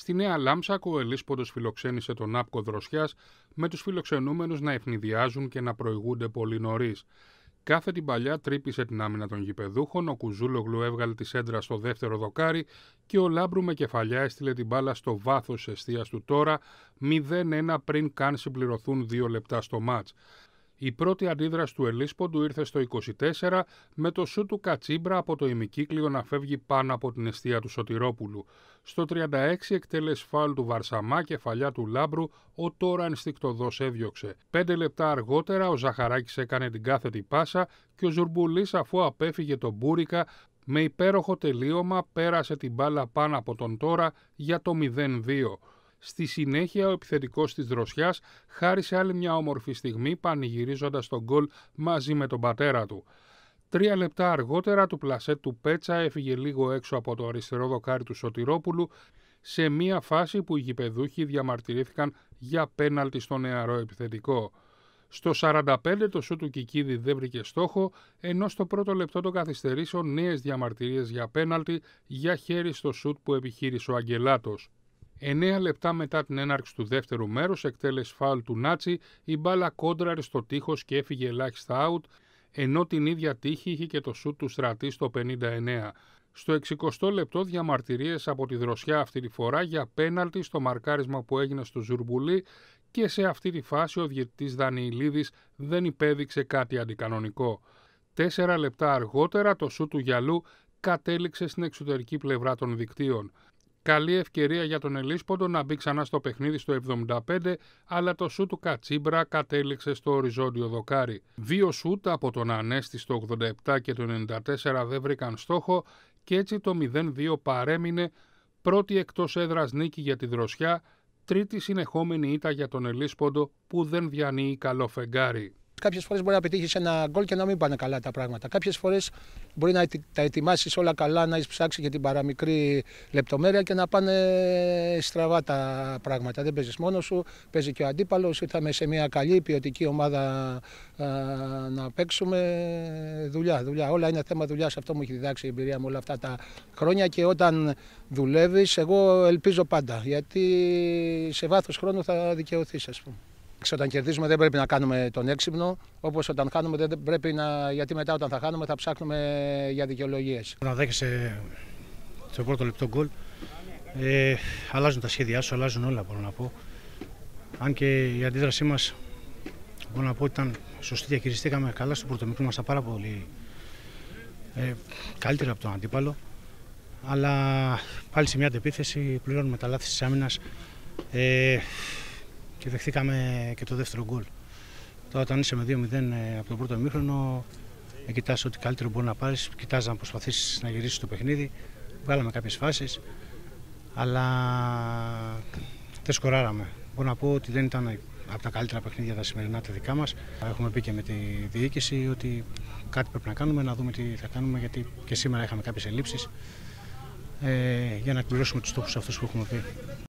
Στη Νέα Λάμψακο, ο Ελίσποντος φιλοξένησε τον Άπκο Δροσιάς με τους φιλοξενούμενους να ευνηδιάζουν και να προηγούνται πολύ νωρίς. Κάθε την παλιά τρύπησε την άμυνα των γηπεδούχων, ο Κουζούλογλου έβγαλε τη σέντρα στο δεύτερο δοκάρι και ο Λάμπρου με κεφαλιά έστειλε την μπάλα στο βάθος εστίας του τώρα, 0-1 πριν καν συμπληρωθούν δύο λεπτά στο μάτ. Η πρώτη αντίδραση του Ελίσποντου ήρθε στο 24 με το σου του Κατσίμπρα από το ημικύκλιο να φεύγει πάνω από την αιστεία του Σωτηρόπουλου. Στο 36 εκτέλεσε φάλ του Βαρσαμά, φαλιά του Λάμπρου, ο τώρα ενστικτοδός έδιωξε. Πέντε λεπτά αργότερα ο Ζαχαράκης έκανε την κάθετη πάσα και ο Ζουρμπουλής αφού απέφυγε τον Μπούρικα με υπέροχο τελείωμα πέρασε την μπάλα πάνω από τον τώρα για το 0-2. Στη συνέχεια, ο επιθετικός της δροσιάς χάρισε άλλη μια όμορφη στιγμή πανηγυρίζοντας τον γκολ μαζί με τον πατέρα του. Τρία λεπτά αργότερα του πλασέ του Πέτσα έφυγε λίγο έξω από το αριστερό δοκάρι του Σωτηρόπουλου σε μια φάση που οι γηπεδούχοι διαμαρτυρήθηκαν για πέναλτι στο νεαρό επιθετικό. Στο 45 το σουτ του Κικίδη δεν βρήκε στόχο, ενώ στο πρώτο λεπτό τον καθυστερήσεων νέες διαμαρτυρίες για πέναλτι για χέρι στο σουτ που επιχείρησε ο Αγγελάτος. 9 λεπτά μετά την έναρξη του δεύτερου μέρους εκτέλεσε φάουλ του Νάτσι, η μπάλα κόντραρε στο τείχος και έφυγε ελάχιστα out, ενώ την ίδια τύχη είχε και το σούτ του στρατή στο 59. Στο 60 λεπτό διαμαρτυρίες από τη δροσιά αυτή τη φορά για πέναλτι στο μαρκάρισμα που έγινε στο Ζουρμπουλί και σε αυτή τη φάση ο διαιτητής Δανιηλίδης δεν υπέδειξε κάτι αντικανονικό. Τέσσερα λεπτά αργότερα το σούτ του γυαλού κατέληξε στην εξωτερική πλευρά των δικτύων. Καλή ευκαιρία για τον Ελίσποντο να μπει ξανά στο παιχνίδι στο 75, αλλά το σούτ του Κατσίμπρα κατέληξε στο οριζόντιο δοκάρι. Δύο σούτ από τον Ανέστη στο 87 και το 94 δεν βρήκαν στόχο και έτσι το 0-2 παρέμεινε πρώτη εκτός έδρας νίκη για τη δροσιά, τρίτη συνεχόμενη ήττα για τον Ελίσποντο που δεν διανύει καλό φεγγάρι. Κάποιες φορές μπορεί να πετύχεις ένα γκολ και να μην πάνε καλά τα πράγματα. Κάποιες φορές μπορεί να τα ετοιμάσεις όλα καλά, να έχεις ψάξει και την παραμικρή λεπτομέρεια και να πάνε στραβά τα πράγματα. Δεν παίζεις μόνος σου, παίζει και ο αντίπαλος. Ήρθαμε σε μια καλή ποιοτική ομάδα να παίξουμε. Δουλειά, δουλειά. Όλα είναι θέμα δουλειάς. Αυτό μου έχει διδάξει η εμπειρία μου όλα αυτά τα χρόνια και όταν δουλεύεις, εγώ ελπίζω πάντα γιατί σε βάθος χρόνου θα δικαιωθείς, ας πούμε όταν κερδίζουμε δεν πρέπει να κάνουμε τον έξυπνο, όπως όταν χάνουμε δεν πρέπει να... γιατί μετά όταν θα χάνουμε θα ψάχνουμε για δικαιολογίες. Όταν δέχεσαι το πρώτο λεπτό γκολ, ε, αλλάζουν τα σχέδιά σου, αλλάζουν όλα μπορώ να πω. Αν και η αντίδρασή μας μπορώ να πω ότι ήταν σωστή, διαχειριστήκαμε καλά στο πρώτο μικρό, ήμασταν πάρα πολύ ε, καλύτερα από τον αντίπαλο. Αλλά πάλι σε μια αντεπίθεση πληρώνουμε τα λάθη της άμυνας. Ε, και δεχτήκαμε και το δεύτερο γκολ. Τώρα, όταν είσαι με 2-0 ε, από τον πρώτο μήχρονο, κοιτάς κοιτά ότι καλύτερο μπορεί να πάρεις, κοιτάς να προσπαθήσεις να γυρίσεις το παιχνίδι. Βγάλαμε κάποιες φάσεις, αλλά δεν σκοράραμε. Μπορώ να πω ότι δεν ήταν από τα καλύτερα παιχνίδια τα σημερινά τα δικά μας. Έχουμε πει και με τη διοίκηση ότι κάτι πρέπει να κάνουμε, να δούμε τι θα κάνουμε, γιατί και σήμερα είχαμε κάποιες ελλείψεις ε, για να εκπληρώσουμε τους στόχους αυτούς που έχουμε πει.